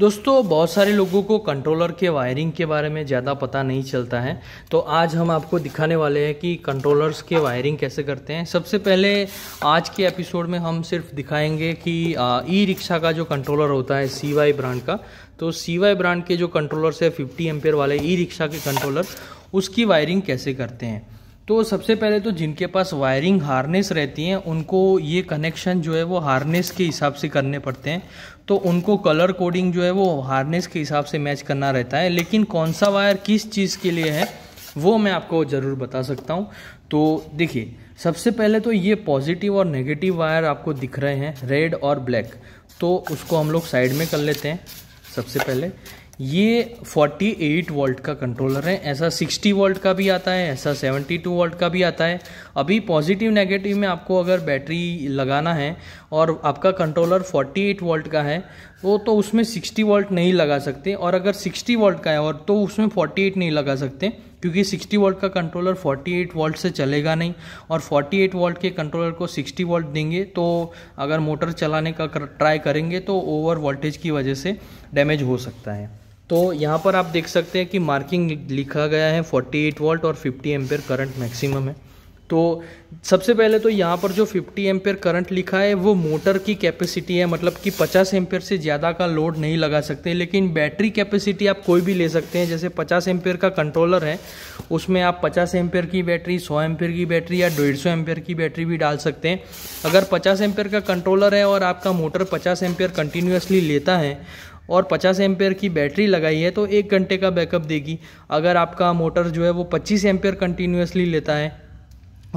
दोस्तों बहुत सारे लोगों को कंट्रोलर के वायरिंग के बारे में ज़्यादा पता नहीं चलता है तो आज हम आपको दिखाने वाले हैं कि कंट्रोलर्स के वायरिंग कैसे करते हैं सबसे पहले आज के एपिसोड में हम सिर्फ दिखाएंगे कि ई रिक्शा का जो कंट्रोलर होता है सी वाई ब्रांड का तो सी वाई ब्रांड के जो कंट्रोलर्स है फिफ्टी एम्पेयर वाले ई रिक्शा के कंट्रोलर उसकी वायरिंग कैसे करते हैं तो सबसे पहले तो जिनके पास वायरिंग हार्नेस रहती हैं उनको ये कनेक्शन जो है वो हार्नेस के हिसाब से करने पड़ते हैं तो उनको कलर कोडिंग जो है वो हार्नेस के हिसाब से मैच करना रहता है लेकिन कौन सा वायर किस चीज़ के लिए है वो मैं आपको ज़रूर बता सकता हूँ तो देखिए सबसे पहले तो ये पॉजिटिव और नेगेटिव वायर आपको दिख रहे हैं रेड और ब्लैक तो उसको हम लोग साइड में कर लेते हैं सबसे पहले ये 48 वोल्ट का कंट्रोलर है ऐसा 60 वोल्ट का भी आता है ऐसा 72 वोल्ट का भी आता है अभी पॉजिटिव नेगेटिव में आपको अगर बैटरी लगाना है और आपका कंट्रोलर 48 वोल्ट का है वो तो उसमें 60 वोल्ट नहीं लगा सकते और अगर 60 वोल्ट का है और तो उसमें 48 नहीं लगा सकते क्योंकि 60 वोल्ट का कंट्रोलर 48 वोल्ट से चलेगा नहीं और 48 वोल्ट के कंट्रोलर को 60 वोल्ट देंगे तो अगर मोटर चलाने का कर, ट्राई करेंगे तो ओवर वोल्टेज की वजह से डैमेज हो सकता है तो यहाँ पर आप देख सकते हैं कि मार्किंग लिखा गया है 48 वोल्ट और 50 एम्पेयर करंट मैक्सिमम है तो सबसे पहले तो यहाँ पर जो 50 एम्पेयर करंट लिखा है वो मोटर की कैपेसिटी है मतलब कि 50 एम्पेयर से ज़्यादा का लोड नहीं लगा सकते लेकिन बैटरी कैपेसिटी आप कोई भी ले सकते हैं जैसे 50 एम्पेयर का कंट्रोलर है उसमें आप 50 एम्पेयर की बैटरी 100 एम्पेयर की बैटरी या 150 एम्पेयर की बैटरी भी डाल सकते हैं अगर पचास एम्पेयर का कंट्रोलर है और आपका मोटर पचास एम्पेयर कंटिन्यूसली लेता है और 50 एम्पेयर की बैटरी लगाई है तो एक घंटे का बैकअप देगी अगर आपका मोटर जो है वो 25 एम्पेयर कंटिन्यूसली लेता है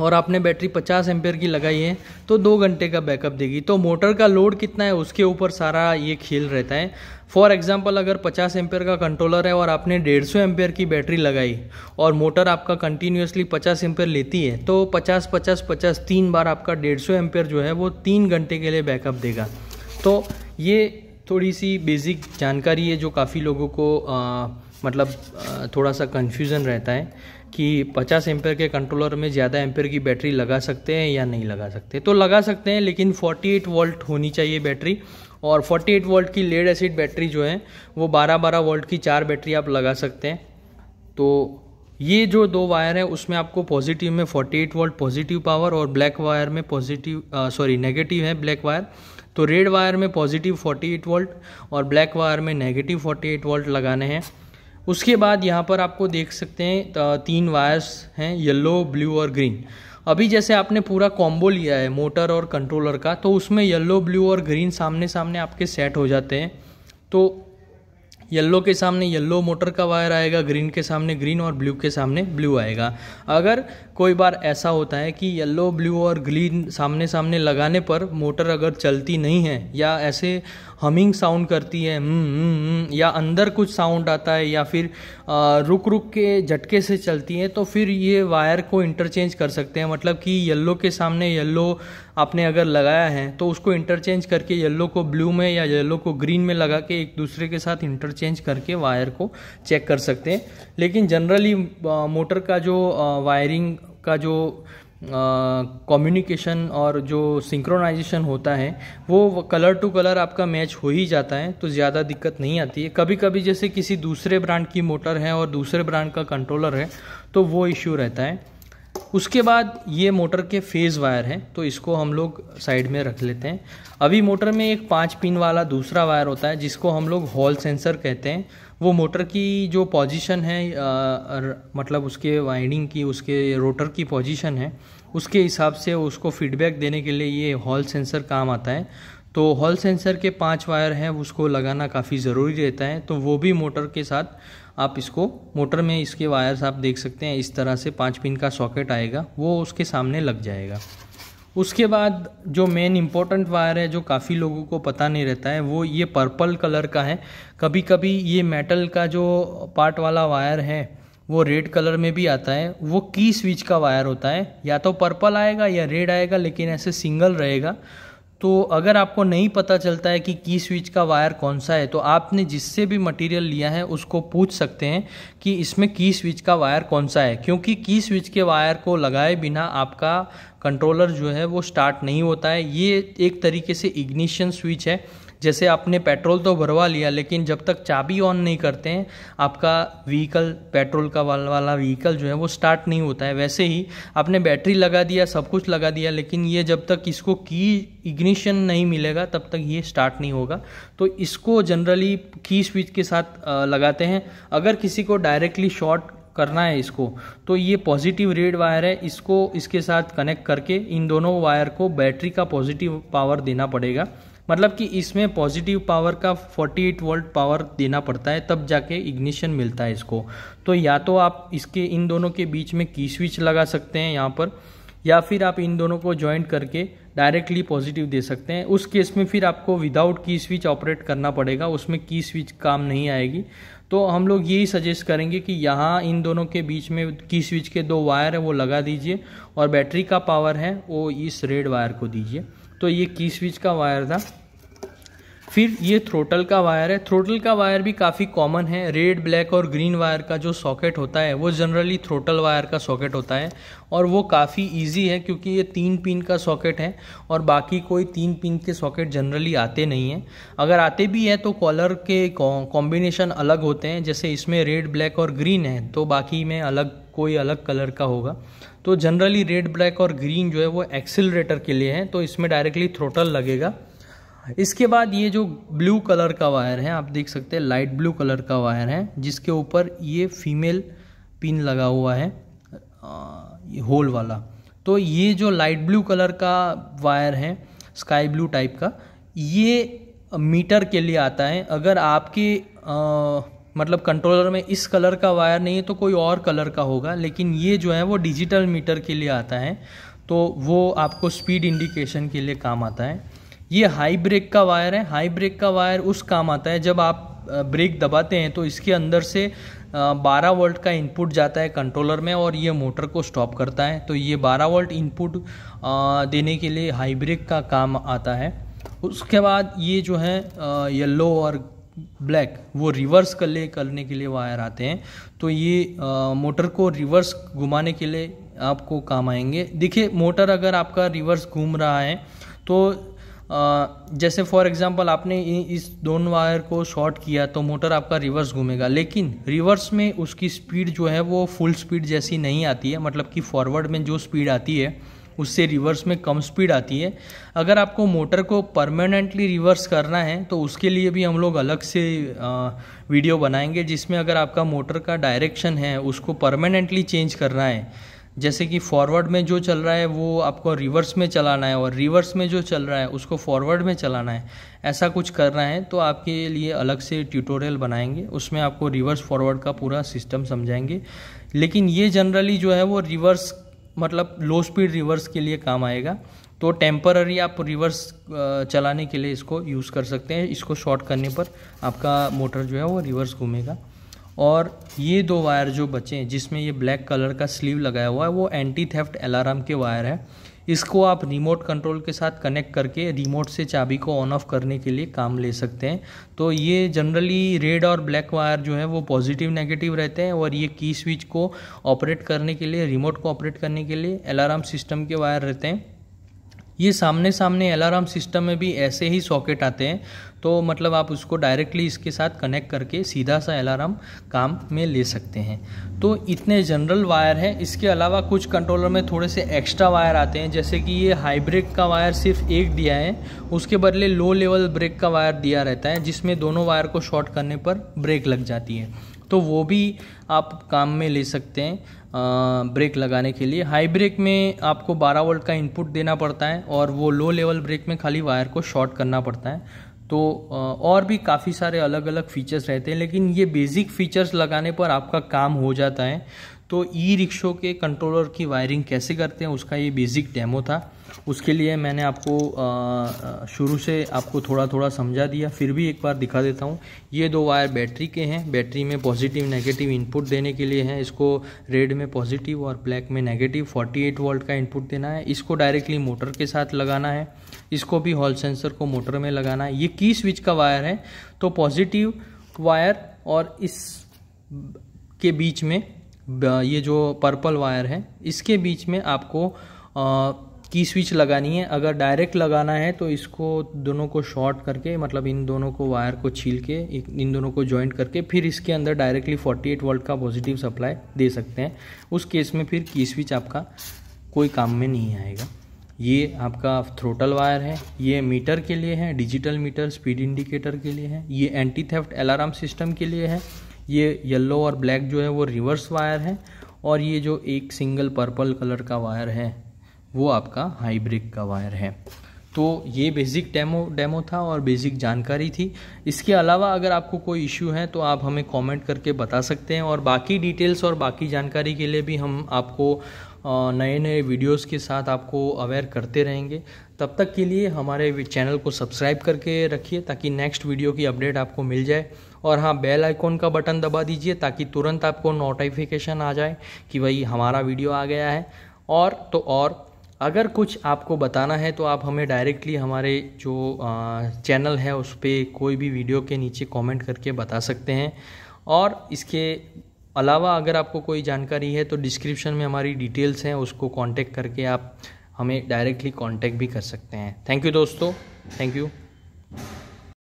और आपने बैटरी 50 एम्पेयर की लगाई है तो दो घंटे का बैकअप देगी तो मोटर का लोड कितना है उसके ऊपर सारा ये खेल रहता है फॉर एग्जाम्पल अगर 50 एम्पेयर का कंट्रोलर है और आपने 150 एम्पेयर की बैटरी लगाई और मोटर आपका कंटिन्यूसली 50 एम्पेयर लेती है तो 50 50 50 तीन बार आपका 150 सौ जो है वो तीन घंटे के लिए बैकअप देगा तो ये थोड़ी सी बेसिक जानकारी है जो काफ़ी लोगों को आ, मतलब आ, थोड़ा सा कन्फ्यूज़न रहता है कि 50 एम्पेयर के कंट्रोलर में ज़्यादा एम्पेयर की बैटरी लगा सकते हैं या नहीं लगा सकते तो लगा सकते हैं लेकिन 48 वोल्ट होनी चाहिए बैटरी और 48 वोल्ट की लेड एसिड बैटरी जो है वो 12 12 वोल्ट की चार बैटरी आप लगा सकते हैं तो ये जो दो वायर है उसमें आपको पॉजिटिव में 48 वोल्ट पॉजिटिव पावर और ब्लैक वायर में पॉजिटिव सॉरी नेगेटिव है ब्लैक वायर तो रेड वायर में पॉजिटिव 48 वोल्ट और ब्लैक वायर में नेगेटिव 48 वोल्ट लगाने हैं उसके बाद यहाँ पर आपको देख सकते हैं तीन वायर्स हैं येलो ब्लू और ग्रीन अभी जैसे आपने पूरा कॉम्बो लिया है मोटर और कंट्रोलर का तो उसमें येलो ब्लू और ग्रीन सामने सामने आपके सेट हो जाते हैं तो येलो के सामने येलो मोटर का वायर आएगा ग्रीन के सामने ग्रीन और ब्लू के सामने ब्लू आएगा अगर कोई बार ऐसा होता है कि येलो ब्लू और ग्रीन सामने सामने लगाने पर मोटर अगर चलती नहीं है या ऐसे हमिंग साउंड करती है हम्म, हम्म, हम्म, या अंदर कुछ साउंड आता है या फिर रुक रुक के झटके से चलती है तो फिर ये वायर को इंटरचेंज कर सकते हैं मतलब कि येल्लो के सामने येल्लो आपने अगर लगाया है तो उसको इंटरचेंज करके येल्लो को ब्लू में या येल्लो को ग्रीन में लगा के एक दूसरे के साथ इंटरचेंज करके वायर को चेक कर सकते हैं लेकिन जनरली मोटर का जो वायरिंग का जो कम्युनिकेशन और जो सिंक्रोनाइजेशन होता है वो कलर टू कलर आपका मैच हो ही जाता है तो ज़्यादा दिक्कत नहीं आती है कभी कभी जैसे किसी दूसरे ब्रांड की मोटर है और दूसरे ब्रांड का कंट्रोलर है तो वो इश्यू रहता है उसके बाद ये मोटर के फेज़ वायर हैं तो इसको हम लोग साइड में रख लेते हैं अभी मोटर में एक पाँच पिन वाला दूसरा वायर होता है जिसको हम लोग हॉल सेंसर कहते हैं वो मोटर की जो पोजीशन है आ, मतलब उसके वाइंडिंग की उसके रोटर की पोजीशन है उसके हिसाब से उसको फीडबैक देने के लिए ये हॉल सेंसर काम आता है तो हॉल सेंसर के पांच वायर हैं उसको लगाना काफ़ी ज़रूरी रहता है तो वो भी मोटर के साथ आप इसको मोटर में इसके वायर्स आप देख सकते हैं इस तरह से पाँच पिन का सॉकेट आएगा वो उसके सामने लग जाएगा उसके बाद जो मेन इम्पोर्टेंट वायर है जो काफ़ी लोगों को पता नहीं रहता है वो ये पर्पल कलर का है कभी कभी ये मेटल का जो पार्ट वाला वायर है वो रेड कलर में भी आता है वो की स्विच का वायर होता है या तो पर्पल आएगा या रेड आएगा लेकिन ऐसे सिंगल रहेगा तो अगर आपको नहीं पता चलता है कि की स्विच का वायर कौन सा है तो आपने जिससे भी मटेरियल लिया है उसको पूछ सकते हैं कि इसमें की स्विच का वायर कौन सा है क्योंकि की स्विच के वायर को लगाए बिना आपका कंट्रोलर जो है वो स्टार्ट नहीं होता है ये एक तरीके से इग्निशन स्विच है जैसे आपने पेट्रोल तो भरवा लिया लेकिन जब तक चाबी ऑन नहीं करते हैं आपका व्हीकल पेट्रोल का वाल वाला व्हीकल जो है वो स्टार्ट नहीं होता है वैसे ही आपने बैटरी लगा दिया सब कुछ लगा दिया लेकिन ये जब तक इसको की इग्निशन नहीं मिलेगा तब तक ये स्टार्ट नहीं होगा तो इसको जनरली की स्विच के साथ लगाते हैं अगर किसी को डायरेक्टली शॉर्ट करना है इसको तो ये पॉजिटिव रेड वायर है इसको इसके साथ कनेक्ट करके इन दोनों वायर को बैटरी का पॉजिटिव पावर देना पड़ेगा मतलब कि इसमें पॉजिटिव पावर का 48 वोल्ट पावर देना पड़ता है तब जाके इग्निशन मिलता है इसको तो या तो आप इसके इन दोनों के बीच में की स्विच लगा सकते हैं यहाँ पर या फिर आप इन दोनों को ज्वाइंट करके डायरेक्टली पॉजिटिव दे सकते हैं उस केस में फिर आपको विदाउट की स्विच ऑपरेट करना पड़ेगा उसमें की स्विच काम नहीं आएगी तो हम लोग यही सजेस्ट करेंगे कि यहाँ इन दोनों के बीच में की स्विच के दो वायर है वो लगा दीजिए और बैटरी का पावर है वो इस रेड वायर को दीजिए तो ये की स्विच का वायर था फिर ये थ्रोटल का वायर है थ्रोटल का वायर भी काफ़ी कॉमन है रेड ब्लैक और ग्रीन वायर का जो सॉकेट होता है वो जनरली थ्रोटल वायर का सॉकेट होता है और वो काफ़ी इजी है क्योंकि ये तीन पिन का सॉकेट है और बाकी कोई तीन पिन के सॉकेट जनरली आते नहीं हैं अगर आते भी हैं तो कॉलर के कॉम्बिनेशन अलग होते हैं जैसे इसमें रेड ब्लैक और ग्रीन है तो बाकी में अलग कोई अलग कलर का होगा तो जनरली रेड ब्लैक और ग्रीन जो है वो एक्सिलरेटर के लिए है तो इसमें डायरेक्टली थ्रोटल लगेगा इसके बाद ये जो ब्लू कलर का वायर है आप देख सकते हैं लाइट ब्लू कलर का वायर है जिसके ऊपर ये फीमेल पिन लगा हुआ है होल वाला तो ये जो लाइट ब्लू कलर का वायर है स्काई ब्लू टाइप का ये मीटर के लिए आता है अगर आपके मतलब कंट्रोलर में इस कलर का वायर नहीं है तो कोई और कलर का होगा लेकिन ये जो है वो डिजिटल मीटर के लिए आता है तो वो आपको स्पीड इंडिकेशन के लिए काम आता है ये हाई ब्रेक का वायर है हाई ब्रेक का वायर उस काम आता है जब आप ब्रेक दबाते हैं तो इसके अंदर से 12 वोल्ट का इनपुट जाता है कंट्रोलर में और ये मोटर को स्टॉप करता है तो ये 12 वोल्ट इनपुट देने के लिए हाई ब्रेक का काम आता है उसके बाद ये जो है येलो और ब्लैक वो रिवर्स कर ले करने के लिए वायर आते हैं तो ये आ, मोटर को रिवर्स घुमाने के लिए आपको काम आएंगे देखिए मोटर अगर आपका रिवर्स घूम रहा है तो आ, जैसे फॉर एग्जांपल आपने इस दोनों वायर को शॉर्ट किया तो मोटर आपका रिवर्स घूमेगा लेकिन रिवर्स में उसकी स्पीड जो है वो फुल स्पीड जैसी नहीं आती है मतलब कि फॉरवर्ड में जो स्पीड आती है उससे रिवर्स में कम स्पीड आती है अगर आपको मोटर को परमानेंटली रिवर्स करना है तो उसके लिए भी हम लोग अलग से वीडियो बनाएंगे जिसमें अगर आपका मोटर का डायरेक्शन है उसको परमानेंटली चेंज करना है जैसे कि फॉरवर्ड में जो चल रहा है वो आपको रिवर्स में चलाना है और रिवर्स में जो चल रहा है उसको फॉरवर्ड में चलाना है ऐसा कुछ करना है तो आपके लिए अलग से ट्यूटोरियल बनाएंगे उसमें आपको रिवर्स फॉरवर्ड का पूरा सिस्टम समझाएंगे लेकिन ये जनरली जो है वो रिवर्स मतलब लो स्पीड रिवर्स के लिए काम आएगा तो टेम्पररी आप रिवर्स चलाने के लिए इसको यूज़ कर सकते हैं इसको शॉर्ट करने पर आपका मोटर जो है वो रिवर्स घूमेगा और ये दो वायर जो बचे हैं जिसमें ये ब्लैक कलर का स्लीव लगाया हुआ है वो एंटी थेफ्ट अलार्म के वायर है इसको आप रिमोट कंट्रोल के साथ कनेक्ट करके रिमोट से चाबी को ऑन ऑफ करने के लिए काम ले सकते हैं तो ये जनरली रेड और ब्लैक वायर जो है वो पॉजिटिव नेगेटिव रहते हैं और ये की स्विच को ऑपरेट करने के लिए रिमोट को ऑपरेट करने के लिए अलार्म सिस्टम के वायर रहते हैं ये सामने सामने अलार्म सिस्टम में भी ऐसे ही सॉकेट आते हैं तो मतलब आप उसको डायरेक्टली इसके साथ कनेक्ट करके सीधा सा अलार्म काम में ले सकते हैं तो इतने जनरल वायर हैं इसके अलावा कुछ कंट्रोलर में थोड़े से एक्स्ट्रा वायर आते हैं जैसे कि ये हाईब्रेक का वायर सिर्फ एक दिया है उसके बदले लो लेवल ब्रेक का वायर दिया रहता है जिसमें दोनों वायर को शॉर्ट करने पर ब्रेक लग जाती है तो वो भी आप काम में ले सकते हैं आ, ब्रेक लगाने के लिए हाई ब्रेक में आपको 12 वोल्ट का इनपुट देना पड़ता है और वो लो लेवल ब्रेक में खाली वायर को शॉर्ट करना पड़ता है तो और भी काफ़ी सारे अलग अलग फीचर्स रहते हैं लेकिन ये बेसिक फीचर्स लगाने पर आपका काम हो जाता है तो ई रिक्शों के कंट्रोलर की वायरिंग कैसे करते हैं उसका ये बेसिक डेमो था उसके लिए मैंने आपको शुरू से आपको थोड़ा थोड़ा समझा दिया फिर भी एक बार दिखा देता हूँ ये दो वायर बैटरी के हैं बैटरी में पॉजिटिव नेगेटिव इनपुट देने के लिए हैं इसको रेड में पॉजिटिव और ब्लैक में नेगेटिव 48 वोल्ट का इनपुट देना है इसको डायरेक्टली मोटर के साथ लगाना है इसको भी हॉल सेंसर को मोटर में लगाना है ये की स्विच का वायर है तो पॉजिटिव वायर और इस के बीच में ये जो पर्पल वायर है इसके बीच में आपको की स्विच लगानी है अगर डायरेक्ट लगाना है तो इसको दोनों को शॉर्ट करके मतलब इन दोनों को वायर को छील के इन दोनों को जॉइंट करके फिर इसके अंदर डायरेक्टली 48 वोल्ट का पॉजिटिव सप्लाई दे सकते हैं उस केस में फिर की स्विच आपका कोई काम में नहीं आएगा ये आपका थ्रोटल वायर है ये मीटर के लिए है डिजिटल मीटर स्पीड इंडिकेटर के लिए है ये एंटी थेफ्ट अलार्म सिस्टम के लिए है ये येलो और ब्लैक जो है वो रिवर्स वायर है और ये जो एक सिंगल पर्पल कलर का वायर है वो आपका हाईब्रिक का वायर है तो ये बेसिक डेमो डेमो था और बेसिक जानकारी थी इसके अलावा अगर आपको कोई इश्यू है तो आप हमें कमेंट करके बता सकते हैं और बाकी डिटेल्स और बाकी जानकारी के लिए भी हम आपको नए नए वीडियोस के साथ आपको अवेयर करते रहेंगे तब तक के लिए हमारे चैनल को सब्सक्राइब करके रखिए ताकि नेक्स्ट वीडियो की अपडेट आपको मिल जाए और हाँ बेल आइकॉन का बटन दबा दीजिए ताकि तुरंत आपको नोटिफिकेशन आ जाए कि भाई हमारा वीडियो आ गया है और तो और अगर कुछ आपको बताना है तो आप हमें डायरेक्टली हमारे जो चैनल है उस पर कोई भी वीडियो के नीचे कमेंट करके बता सकते हैं और इसके अलावा अगर आपको कोई जानकारी है तो डिस्क्रिप्शन में हमारी डिटेल्स हैं उसको कांटेक्ट करके आप हमें डायरेक्टली कांटेक्ट भी कर सकते हैं थैंक यू दोस्तों थैंक यू